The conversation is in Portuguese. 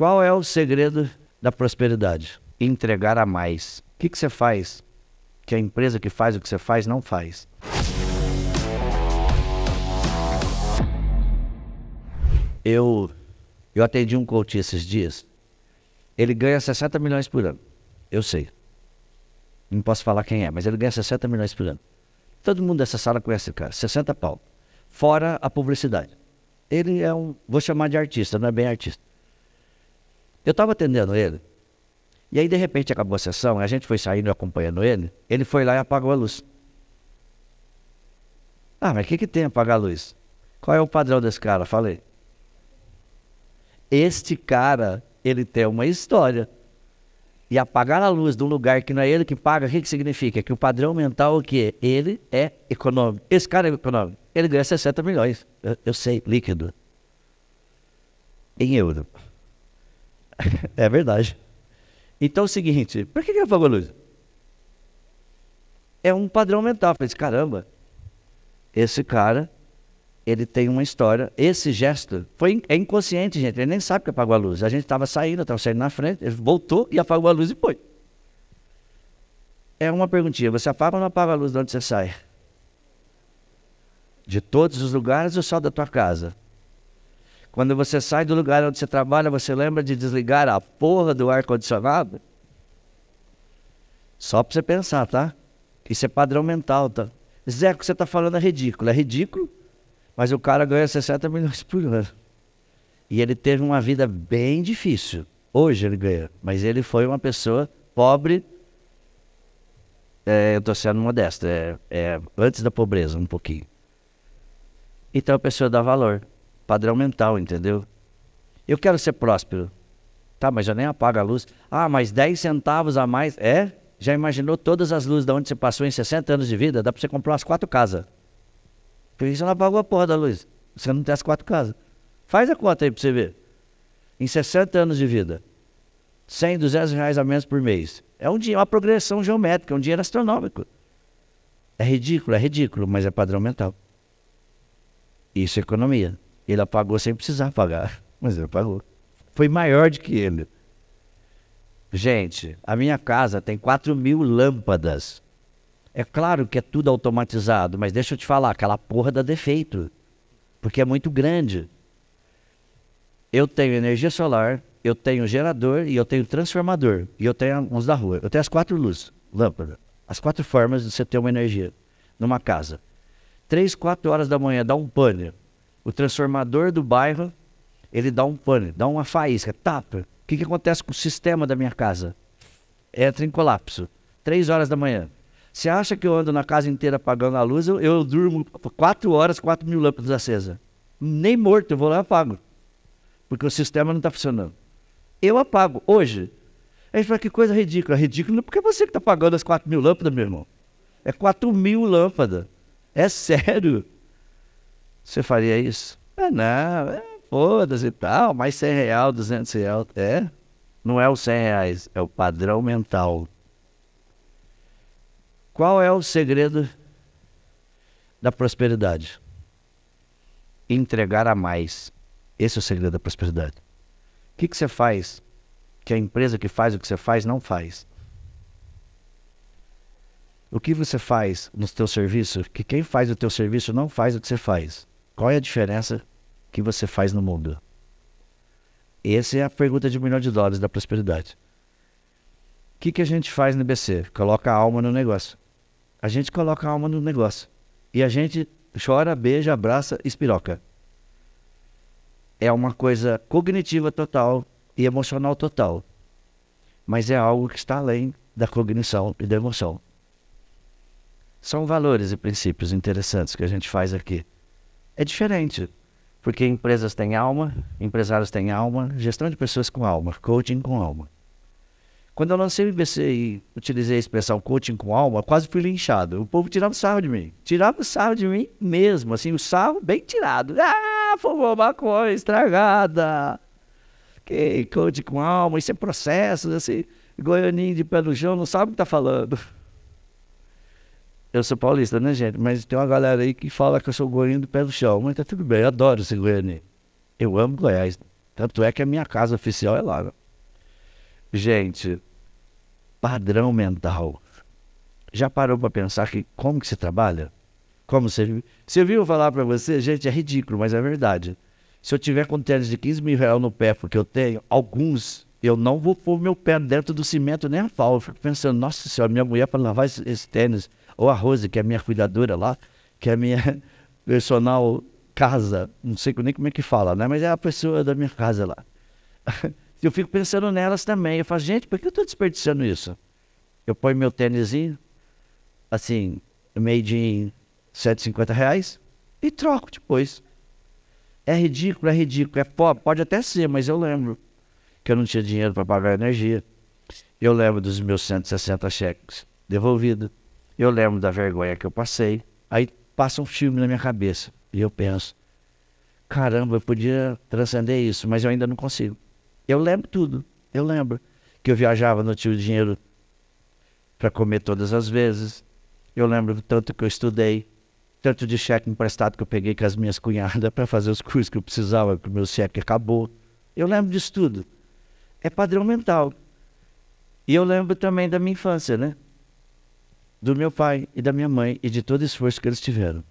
Qual é o segredo da prosperidade? Entregar a mais. O que, que você faz que a empresa que faz o que você faz não faz? Eu, eu atendi um coach esses dias. Ele ganha 60 milhões por ano. Eu sei. Não posso falar quem é, mas ele ganha 60 milhões por ano. Todo mundo dessa sala conhece o cara. 60 pau. Fora a publicidade. Ele é um, vou chamar de artista, não é bem artista eu estava atendendo ele. E aí, de repente, acabou a sessão, a gente foi saindo acompanhando ele, ele foi lá e apagou a luz. Ah, mas o que, que tem apagar a luz? Qual é o padrão desse cara? Falei. Este cara, ele tem uma história. E apagar a luz de um lugar que não é ele que paga, o que, que significa? Que o padrão mental o é quê? Ele é econômico. Esse cara é econômico. Ele ganha 60 milhões. Eu, eu sei, líquido. Em euro é verdade. Então é o seguinte, por que, que apagou a luz? É um padrão mental. Eu falei, assim, caramba, esse cara, ele tem uma história. Esse gesto foi é inconsciente, gente. Ele nem sabe que apagou a luz. A gente estava saindo, estava saindo na frente, ele voltou e apagou a luz e foi. É uma perguntinha, você apaga ou não apaga a luz de onde você sai? De todos os lugares ou só da tua casa? Quando você sai do lugar onde você trabalha, você lembra de desligar a porra do ar-condicionado? Só pra você pensar, tá? Isso é padrão mental, tá? Zé, o que você tá falando é ridículo. É ridículo, mas o cara ganha 60 milhões por ano. E ele teve uma vida bem difícil. Hoje ele ganha, mas ele foi uma pessoa pobre. É, eu tô sendo modesto, é, é antes da pobreza, um pouquinho. Então a pessoa dá valor padrão mental, entendeu? Eu quero ser próspero. Tá, mas já nem apaga a luz. Ah, mas 10 centavos a mais. É? Já imaginou todas as luzes de onde você passou em 60 anos de vida? Dá para você comprar as quatro casas. Por isso não apagou a porra da luz. Você não tem as quatro casas. Faz a conta aí para você ver. Em 60 anos de vida, 100, 200 reais a menos por mês. É um dinheiro, uma progressão geométrica, é um dinheiro astronômico. É ridículo, é ridículo, mas é padrão mental. Isso é economia. Ele apagou sem precisar pagar, mas ele apagou. Foi maior do que ele. Gente, a minha casa tem 4 mil lâmpadas. É claro que é tudo automatizado, mas deixa eu te falar, aquela porra dá defeito. Porque é muito grande. Eu tenho energia solar, eu tenho gerador e eu tenho transformador. E eu tenho uns da rua. Eu tenho as quatro luzes, lâmpada. As quatro formas de você ter uma energia numa casa. Três, quatro horas da manhã dá um pânico o transformador do bairro, ele dá um pane, dá uma faísca, tapa. O que, que acontece com o sistema da minha casa? Entra em colapso. Três horas da manhã. Você acha que eu ando na casa inteira apagando a luz? Eu, eu durmo quatro horas, quatro mil lâmpadas acesas. Nem morto, eu vou lá e apago. Porque o sistema não está funcionando. Eu apago, hoje. A gente fala, que coisa ridícula. Ridícula é porque é você que está apagando as quatro mil lâmpadas, meu irmão. É quatro mil lâmpadas. É sério. Você faria isso? É, não, é, foda-se e tal, mais 100 reais, 200 reais, É, não é os 100 reais, é o padrão mental. Qual é o segredo da prosperidade? Entregar a mais. Esse é o segredo da prosperidade. O que, que você faz que a empresa que faz o que você faz não faz? O que você faz nos teus serviços que quem faz o teu serviço não faz o que você faz? Qual é a diferença que você faz no mundo? Essa é a pergunta de um milhão de dólares da prosperidade. O que, que a gente faz no BC? Coloca a alma no negócio. A gente coloca a alma no negócio. E a gente chora, beija, abraça, espiroca. É uma coisa cognitiva total e emocional total. Mas é algo que está além da cognição e da emoção. São valores e princípios interessantes que a gente faz aqui é diferente. Porque empresas têm alma, empresários têm alma, gestão de pessoas com alma, coaching com alma. Quando eu lancei o IBC e utilizei a expressão coaching com alma, quase fui linchado. O povo tirava o sarro de mim. Tirava o sarro de mim mesmo, assim, o sarro bem tirado. Ah, fumou coisa estragada. Que coaching com alma, isso é processo, assim, goianinho de pé no chão, não sabe o que está falando. Eu sou paulista, né, gente? Mas tem uma galera aí que fala que eu sou goiano do pé do chão. Mas tá tudo bem, eu adoro ser goiano. Eu amo Goiás. Tanto é que a minha casa oficial é lá. Né? Gente, padrão mental. Já parou para pensar que como que se trabalha? Como você... Se eu viu falar para você, gente, é ridículo, mas é verdade. Se eu tiver com tênis de 15 mil reais no pé, porque eu tenho alguns, eu não vou pôr meu pé dentro do cimento nem a pau. Eu fico pensando, nossa senhora, minha mulher para lavar esse, esse tênis ou a Rose, que é minha cuidadora lá, que é minha personal casa, não sei nem como é que fala, né? Mas é a pessoa da minha casa lá. eu fico pensando nelas também. Eu falo, gente, por que eu estou desperdiçando isso? Eu ponho meu tênisinho, assim, made in 150 reais e troco depois. É ridículo, é ridículo. É pobre, pode até ser, mas eu lembro que eu não tinha dinheiro para pagar energia. Eu lembro dos meus 160 cheques devolvido. Eu lembro da vergonha que eu passei. Aí passa um filme na minha cabeça. E eu penso, caramba, eu podia transcender isso, mas eu ainda não consigo. Eu lembro tudo. Eu lembro que eu viajava, não tinha dinheiro para comer todas as vezes. Eu lembro tanto que eu estudei, tanto de cheque emprestado que eu peguei com as minhas cunhadas para fazer os cursos que eu precisava, que o meu cheque acabou. Eu lembro disso tudo. É padrão mental. E eu lembro também da minha infância, né? do meu pai e da minha mãe e de todo o esforço que eles tiveram.